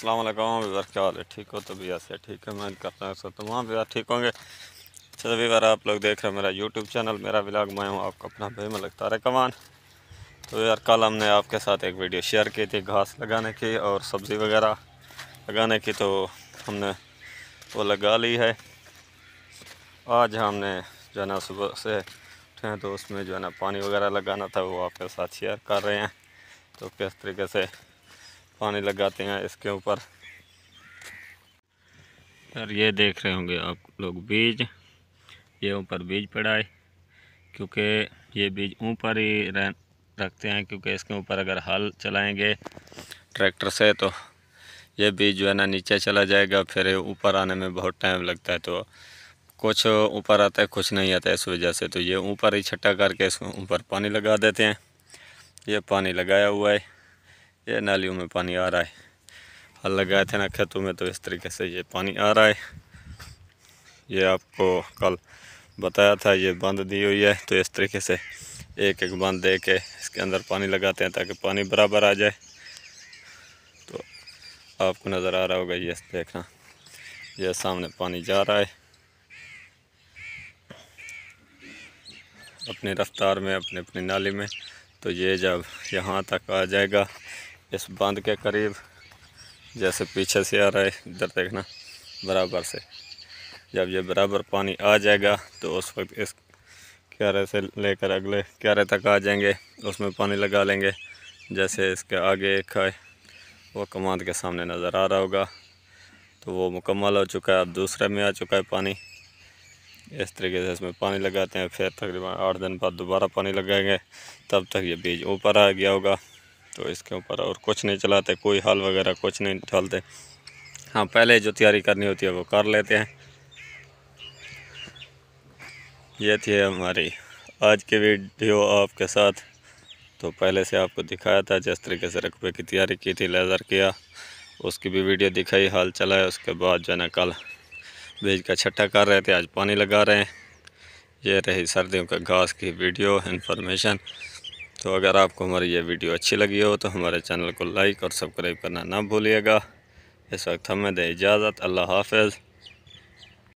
अल्लाम व्यवर क्या हाल है ठीक हो तो भैया से ठीक है मैं करता हूँ उसको तमाम व्यवर ठीक होंगे चलो अच्छा, बार आप लोग देख रहे हैं मेरा यूट्यूब चैनल मेरा ब्लाग मैं हूँ आपका अपना भाई मलक तारक कमान तो यार कल हमने आपके साथ एक वीडियो शेयर की थी घास लगाने की और सब्ज़ी वगैरह लगाने की तो हमने वो लगा ली है आज हमने जो है ना सुबह से उठे हैं तो उसमें जो है ना पानी वगैरह लगाना था वो आपके साथ शेयर कर रहे हैं तो किस तरीके से पानी लगाते हैं इसके ऊपर और ये देख रहे होंगे आप लोग बीज ये ऊपर बीज पड़ा है क्योंकि ये बीज ऊपर ही रह रखते हैं क्योंकि इसके ऊपर अगर हल चलाएंगे ट्रैक्टर से तो ये बीज जो है ना नीचे चला जाएगा फिर ऊपर आने में बहुत टाइम लगता है तो कुछ ऊपर आता है कुछ नहीं आता है इस वजह से तो ये ऊपर ही छट्टा करके इसको ऊपर पानी लगा देते हैं ये पानी लगाया हुआ है ये नालियों में पानी आ रहा है हल लगाए थे ना खेतों में तो इस तरीके से ये पानी आ रहा है ये आपको कल बताया था ये बांध दी हुई है तो इस तरीके से एक एक बांध दे के इसके अंदर पानी लगाते हैं ताकि पानी बराबर आ जाए तो आपको नज़र आ रहा होगा ये देखना ये सामने पानी जा रहा है अपनी रफ्तार में अपने अपने नाली में तो ये जब यहाँ तक आ जाएगा इस बंद के करीब जैसे पीछे से आ रहा है इधर देखना बराबर से जब ये बराबर पानी आ जाएगा तो उस वक्त इस क्यारे से लेकर अगले क्यारे तक आ जाएंगे उसमें पानी लगा लेंगे जैसे इसके आगे एक है वो कमांड के सामने नज़र आ रहा होगा तो वो मुकम्मल हो चुका है अब दूसरे में आ चुका है पानी इस तरीके से इसमें पानी लगाते हैं फिर तकरीबन आठ दिन बाद दोबारा पानी लगाएंगे तब तक ये बीज ऊपर आ गया होगा तो इसके ऊपर और कुछ नहीं चलाते कोई हल वगैरह कुछ नहीं डालते हाँ पहले जो तैयारी करनी होती है वो कर लेते हैं ये थी हमारी आज की वीडियो आपके साथ तो पहले से आपको दिखाया था जिस तरीके से रकबे की तैयारी की थी लेज़र किया उसकी भी वीडियो दिखाई हाल चला है उसके बाद जो है ना कल बीज का छट्टा कर रहे थे आज पानी लगा रहे हैं ये रही सर्दियों का घास की वीडियो इन्फॉर्मेशन तो अगर आपको हमारी ये वीडियो अच्छी लगी हो तो हमारे चैनल को लाइक और सब्सक्राइब करना ना भूलिएगा इस वक्त हमें दें इजाज़त अल्लाह हाफिज़